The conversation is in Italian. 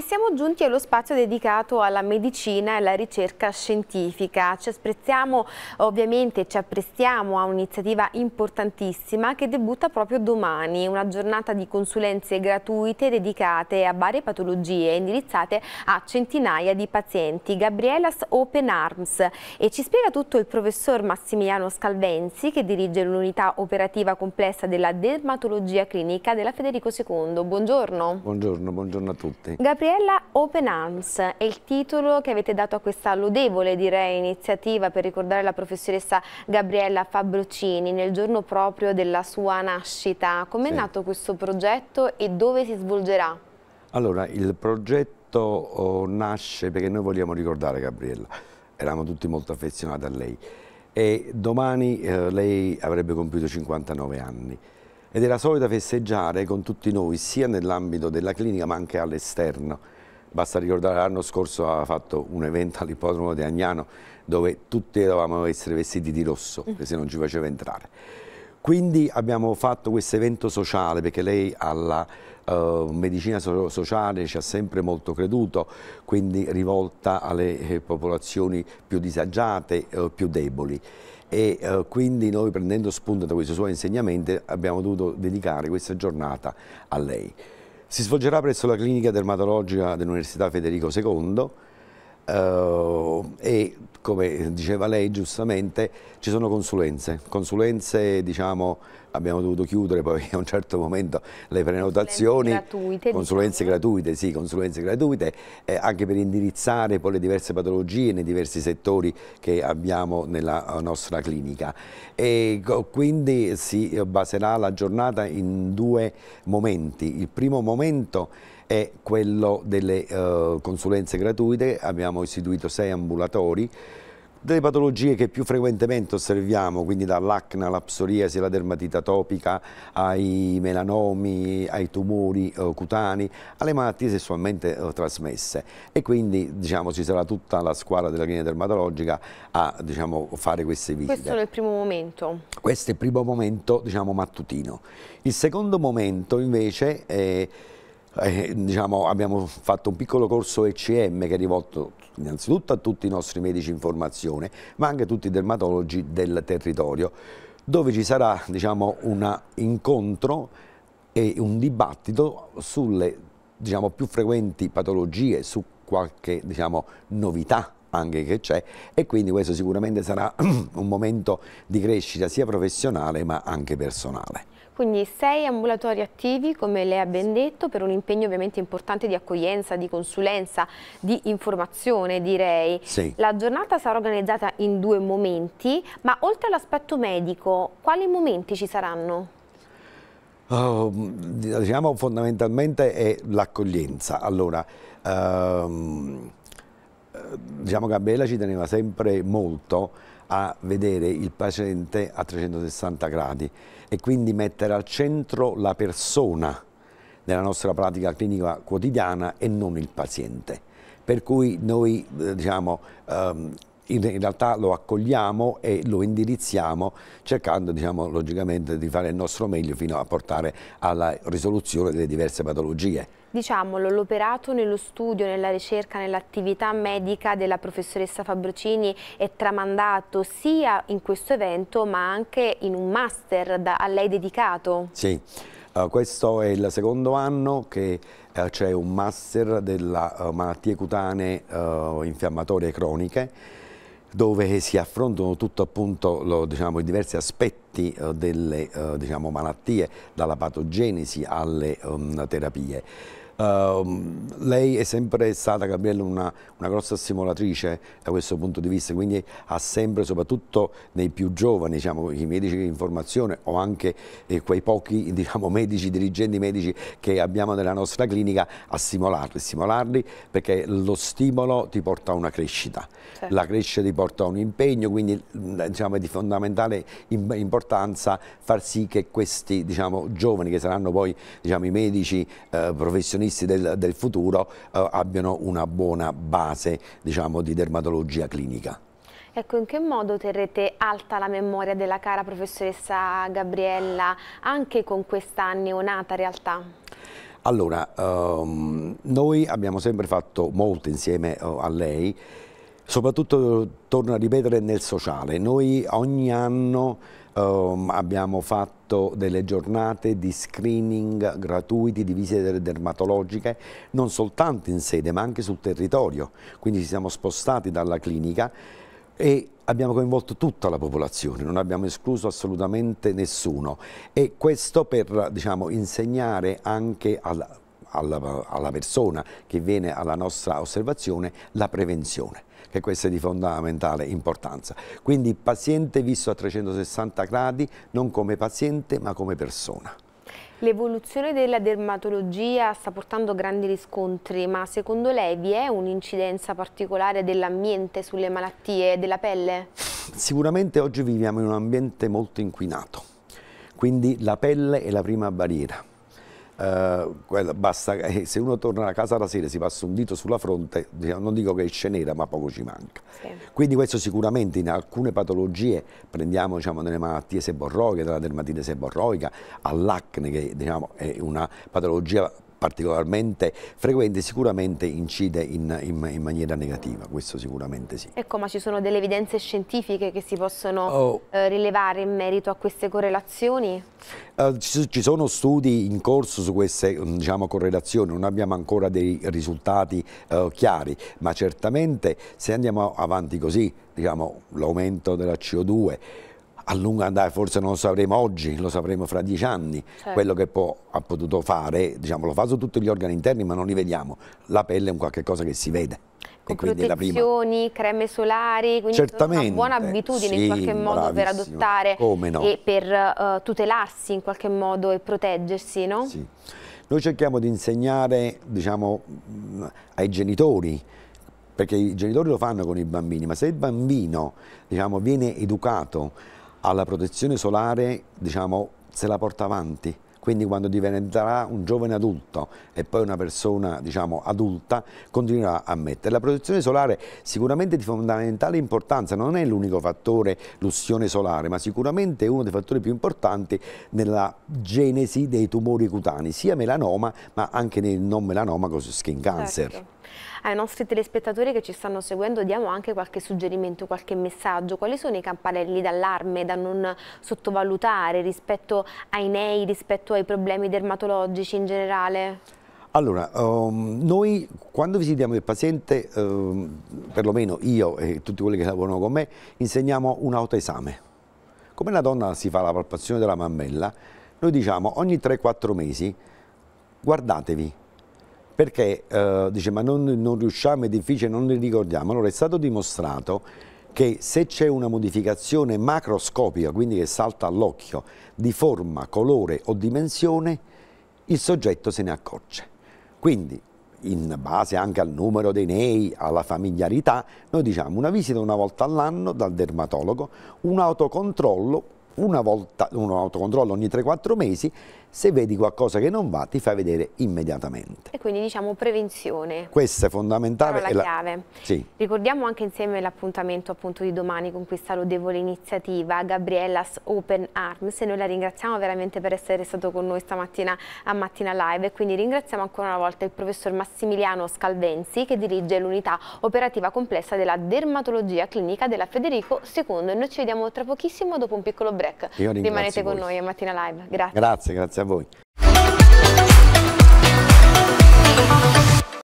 siamo giunti allo spazio dedicato alla medicina e alla ricerca scientifica. Ci apprezziamo, ovviamente ci apprestiamo a un'iniziativa importantissima che debutta proprio domani, una giornata di consulenze gratuite dedicate a varie patologie indirizzate a centinaia di pazienti. Gabrielas Open Arms e ci spiega tutto il professor Massimiliano Scalvenzi che dirige l'unità operativa complessa della dermatologia clinica della Federico II. Buongiorno. Buongiorno, buongiorno a tutti. Gabriel Gabriella Open Arms è il titolo che avete dato a questa lodevole direi, iniziativa per ricordare la professoressa Gabriella Fabrocini nel giorno proprio della sua nascita. Com'è sì. nato questo progetto e dove si svolgerà? Allora, il progetto oh, nasce perché noi vogliamo ricordare Gabriella, eravamo tutti molto affezionati a lei e domani eh, lei avrebbe compiuto 59 anni ed era solita festeggiare con tutti noi sia nell'ambito della clinica ma anche all'esterno. Basta ricordare l'anno scorso aveva fatto un evento all'ippodromo di Agnano dove tutti dovevamo essere vestiti di rosso, perché mm. se non ci faceva entrare. Quindi abbiamo fatto questo evento sociale perché lei alla uh, medicina so sociale ci ha sempre molto creduto, quindi rivolta alle eh, popolazioni più disagiate, eh, più deboli e eh, quindi noi prendendo spunto da questo suo insegnamento abbiamo dovuto dedicare questa giornata a lei. Si svolgerà presso la clinica dermatologica dell'Università Federico II eh, e come eh, diceva lei giustamente, ci sono consulenze, consulenze diciamo, abbiamo dovuto chiudere poi a un certo momento le prenotazioni, gratuite, diciamo. consulenze diciamo. gratuite, sì, consulenze gratuite, eh, anche per indirizzare poi le diverse patologie nei diversi settori che abbiamo nella eh, nostra clinica. E quindi si baserà la giornata in due momenti. Il primo momento è quello delle eh, consulenze gratuite, abbiamo istituito sei ambulatori delle patologie che più frequentemente osserviamo, quindi dall'acne alla psoriasi, alla dermatite atopica, ai melanomi, ai tumori eh, cutanei, alle malattie sessualmente eh, trasmesse. E quindi diciamo, ci sarà tutta la squadra della linea dermatologica a diciamo, fare queste visite. Questo è il primo momento? Questo è il primo momento diciamo, mattutino. Il secondo momento invece è eh, diciamo, abbiamo fatto un piccolo corso ECM che è rivolto innanzitutto a tutti i nostri medici in formazione, ma anche a tutti i dermatologi del territorio, dove ci sarà diciamo, un incontro e un dibattito sulle diciamo, più frequenti patologie, su qualche diciamo, novità anche che c'è e quindi questo sicuramente sarà un momento di crescita sia professionale ma anche personale. Quindi sei ambulatori attivi, come lei ha ben detto, per un impegno ovviamente importante di accoglienza, di consulenza, di informazione direi. Sì. La giornata sarà organizzata in due momenti, ma oltre all'aspetto medico, quali momenti ci saranno? Oh, diciamo fondamentalmente è l'accoglienza. Allora, ehm diciamo Gabella ci teneva sempre molto a vedere il paziente a 360 gradi e quindi mettere al centro la persona nella nostra pratica clinica quotidiana e non il paziente. Per cui noi eh, diciamo, ehm, in, realtà lo accogliamo e lo indirizziamo cercando diciamo, logicamente di fare il nostro meglio fino a portare alla risoluzione delle diverse patologie. Diciamolo, l'operato nello studio, nella ricerca, nell'attività medica della professoressa Fabrocini è tramandato sia in questo evento ma anche in un master da, a lei dedicato. Sì, uh, questo è il secondo anno che uh, c'è un master delle uh, malattie cutanee eh, infiammatorie croniche dove si affrontano tutto appunto lo, diciamo, i diversi aspetti eh, delle eh, diciamo, malattie, dalla patogenesi alle um, terapie. Ehm, lei è sempre stata, Gabriella, una, una, grossa stimolatrice da questo punto di vista, quindi ha sempre, soprattutto nei più giovani, diciamo, i medici di formazione o anche eh, quei pochi diciamo, medici, dirigenti medici che abbiamo nella nostra clinica, a stimolarli, stimolarli perché lo stimolo ti porta a una crescita, certo. la crescita ti porta a un impegno, quindi mm, diciamo, è di fondamentale importanza far sì che questi diciamo, giovani, che saranno poi diciamo, i medici eh, professionisti, professionisti del, del futuro eh, abbiano una buona base diciamo, di dermatologia clinica. Ecco, in che modo terrete alta la memoria della cara professoressa Gabriella anche con questa neonata realtà? Allora, ehm, noi abbiamo sempre fatto molto insieme eh, a lei, soprattutto, torno a ripetere, nel sociale. Noi ogni anno Um, abbiamo fatto delle giornate di screening gratuiti di visite dermatologiche non soltanto in sede ma anche sul territorio, quindi ci siamo spostati dalla clinica e abbiamo coinvolto tutta la popolazione, non abbiamo escluso assolutamente nessuno e questo per diciamo, insegnare anche alla, alla persona che viene alla nostra osservazione la prevenzione che questo è di fondamentale importanza. Quindi paziente visto a 360 gradi, non come paziente ma come persona. L'evoluzione della dermatologia sta portando grandi riscontri, ma secondo lei vi è un'incidenza particolare dell'ambiente sulle malattie della pelle? Sicuramente oggi viviamo in un ambiente molto inquinato, quindi la pelle è la prima barriera eh, basta, eh, se uno torna a casa la sera e si passa un dito sulla fronte, non dico che esce nera, ma poco ci manca. Sì. Quindi questo sicuramente in alcune patologie, prendiamo diciamo, nelle malattie seborroiche, della dermatite seborroica all'acne, che diciamo, è una patologia particolarmente frequente sicuramente incide in, in, in, maniera negativa, questo sicuramente sì. Ecco, ma ci sono delle evidenze scientifiche che si possono oh. eh, rilevare in merito a queste correlazioni? Eh, ci, ci, sono studi in corso su queste mm, diciamo, correlazioni, non abbiamo ancora dei risultati eh, chiari, ma certamente se andiamo avanti così, diciamo, l'aumento della CO2, a lungo andare forse non lo sapremo oggi, lo sapremo fra dieci anni, certo. quello che può, ha potuto fare, diciamo, lo fa su tutti gli organi interni ma non li vediamo, la pelle è un qualche cosa che si vede. Con protezioni, creme solari, quindi una buona abitudine sì, in qualche modo per adottare no. e per uh, tutelarsi in qualche modo e proteggersi, no? Sì. Noi cerchiamo di insegnare diciamo, mm, ai genitori perché i genitori lo fanno con i bambini, ma se il bambino diciamo, viene educato alla protezione solare diciamo, se la porta avanti, quindi quando diventerà un giovane adulto e poi una persona diciamo, adulta continuerà a mettere. La protezione solare sicuramente di fondamentale importanza, non è l'unico fattore l'ussione solare, ma sicuramente è uno dei fattori più importanti nella genesi dei tumori cutanei, sia melanoma ma anche nel non melanoma, così skin cancer. Certo. Ai nostri telespettatori che ci stanno seguendo diamo anche qualche suggerimento, qualche messaggio. Quali sono i campanelli d'allarme da non sottovalutare rispetto ai nei, rispetto ai problemi dermatologici in generale? Allora, um, noi quando visitiamo il paziente, um, perlomeno io e tutti quelli che lavorano con me, insegniamo un autoesame. Come la donna si fa la palpazione della mammella, noi diciamo ogni 3-4 mesi guardatevi perché eh, dice ma non, non, riusciamo, è difficile, non li ricordiamo. Allora è stato dimostrato che se c'è una modificazione macroscopica, quindi che salta all'occhio, di forma, colore o dimensione, il soggetto se ne accorge. Quindi in base anche al numero dei nei, alla familiarità, noi diciamo una visita una volta all'anno dal dermatologo, un autocontrollo, volta, un autocontrollo ogni 3-4 mesi se vedi qualcosa che non va ti fai vedere immediatamente. E quindi diciamo prevenzione. Questa è fondamentale. È la chiave. Sì. Ricordiamo anche insieme l'appuntamento appunto di domani con questa lodevole iniziativa Gabriella's Open Arms e noi la ringraziamo veramente per essere stato con noi stamattina a Mattina Live e quindi ringraziamo ancora una volta il professor Massimiliano Scalvenzi che dirige l'unità operativa complessa della dermatologia clinica della Federico II e noi ci vediamo tra pochissimo dopo un piccolo break. Io Rimanete con voi. noi a Mattina Live. Grazie. Grazie, grazie. Até bom.